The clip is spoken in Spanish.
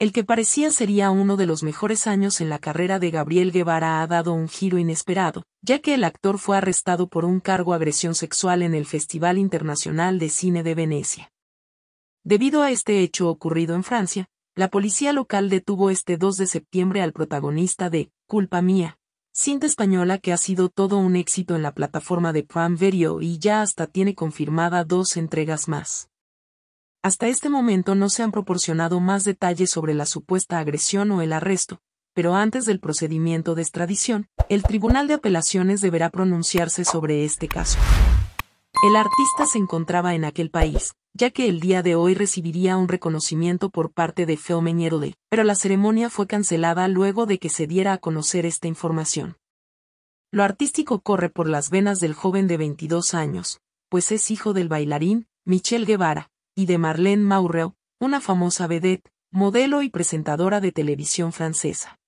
El que parecía sería uno de los mejores años en la carrera de Gabriel Guevara ha dado un giro inesperado, ya que el actor fue arrestado por un cargo agresión sexual en el Festival Internacional de Cine de Venecia. Debido a este hecho ocurrido en Francia, la policía local detuvo este 2 de septiembre al protagonista de Culpa Mía, cinta española que ha sido todo un éxito en la plataforma de Prime Video y ya hasta tiene confirmada dos entregas más. Hasta este momento no se han proporcionado más detalles sobre la supuesta agresión o el arresto, pero antes del procedimiento de extradición, el Tribunal de Apelaciones deberá pronunciarse sobre este caso. El artista se encontraba en aquel país, ya que el día de hoy recibiría un reconocimiento por parte de Feo Herode, pero la ceremonia fue cancelada luego de que se diera a conocer esta información. Lo artístico corre por las venas del joven de 22 años, pues es hijo del bailarín, Michel Guevara, y de Marlène Maurel, una famosa vedette, modelo y presentadora de televisión francesa.